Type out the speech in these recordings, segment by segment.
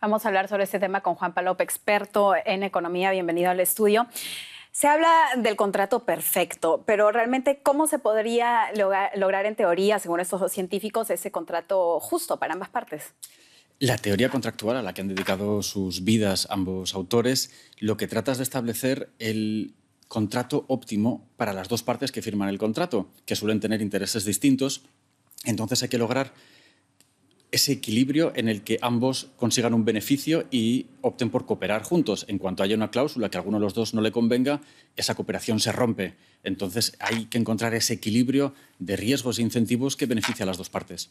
Vamos a hablar sobre este tema con Juan Palop, experto en economía. Bienvenido al estudio. Se habla del contrato perfecto, pero realmente, ¿cómo se podría lograr, en teoría, según estos dos científicos, ese contrato justo para ambas partes? La teoría contractual a la que han dedicado sus vidas ambos autores lo que trata es de establecer el contrato óptimo para las dos partes que firman el contrato, que suelen tener intereses distintos. Entonces hay que lograr ese equilibrio en el que ambos consigan un beneficio y opten por cooperar juntos. En cuanto haya una cláusula que a alguno de los dos no le convenga, esa cooperación se rompe. Entonces hay que encontrar ese equilibrio de riesgos e incentivos que beneficie a las dos partes.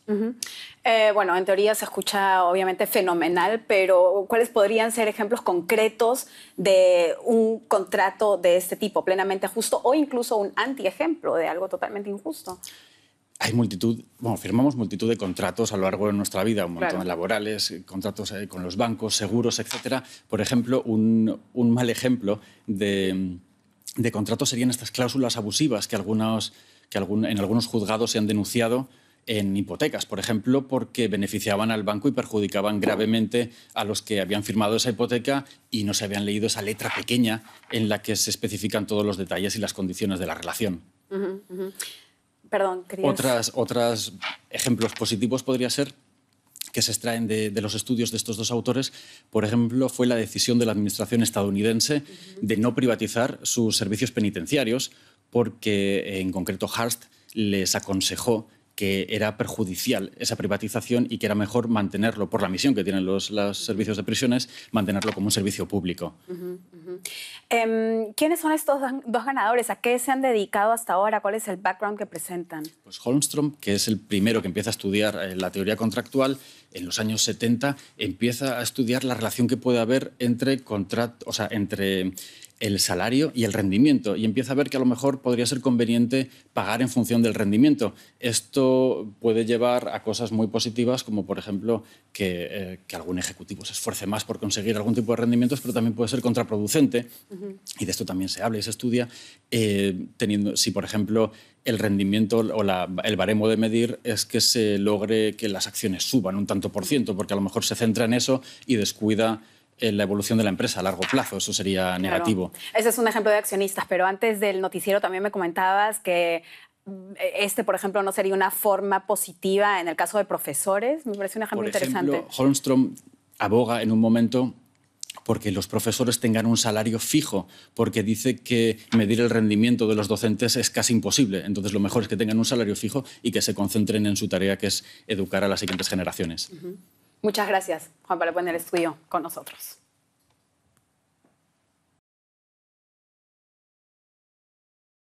Eh, bueno, en teoría se escucha obviamente fenomenal, pero ¿cuáles podrían ser ejemplos concretos de un contrato de este tipo, plenamente justo o incluso un antiejemplo de algo totalmente injusto? hay multitud, bueno, firmamos multitud de contratos a lo largo de nuestra vida, un montón de laborales, eh, contratos eh, con los bancos, seguros, etcétera. Por ejemplo, un, mal ejemplo de, de, serían estas cláusulas abusivas que, algunos, que algún, en algunos juzgados se han denunciado en hipotecas, por ejemplo, porque beneficiaban al banco y perjudicaban gravemente a los que habían firmado esa hipoteca y no se habían leído esa letra pequeña en la que se especifican todos los detalles y las condiciones de la relación. Perdón, Otras, ejemplos positivos podría ser que se extraen de, los estudios de estos dos autores, por ejemplo, fue la decisión de la administración estadounidense de no privatizar sus servicios penitenciarios, porque en concreto Harst les aconsejó que era perjudicial esa privatización y que era mejor mantenerlo, por la misión que tienen los, servicios de prisiones, mantenerlo como un servicio público. Em, ¿Quiénes son estos dos ganadores? ¿A qué se han dedicado hasta ahora? ¿Cuál es el background que presentan? Pues Holmstrom, que es el primero que empieza a estudiar eh, la teoría contractual, en los años 70 empieza a estudiar la relación que puede haber entre, contrat o sea, entre el salario y el rendimiento y empieza a ver que a lo mejor podría ser conveniente pagar en función del rendimiento. Esto puede llevar a cosas muy positivas como por ejemplo que, eh, algún ejecutivo se esfuerce más por conseguir algún tipo de rendimientos, pero también puede ser contraproducente y de esto también se habla y se estudia, eh, teniendo, si por ejemplo el rendimiento o el baremo de medir es que se logre que las acciones suban un tanto por ciento, porque a lo mejor se centra en eso y descuida la evolución de la empresa a largo plazo. Eso sería negativo. Ese es un ejemplo de accionistas, pero antes del noticiero también me comentabas que mm, este, por ejemplo, no sería una forma positiva en el caso de profesores. Me parece un ejemplo por interesante. Holmstrom aboga en un momento porque los profesores tengan un salario fijo, porque dice que medir el rendimiento de los docentes es casi imposible. Entonces, lo mejor es que tengan un salario fijo y que se concentren en su tarea, que es educar a las siguientes generaciones. Muchas gracias, Juan para poner el estudio con nosotros.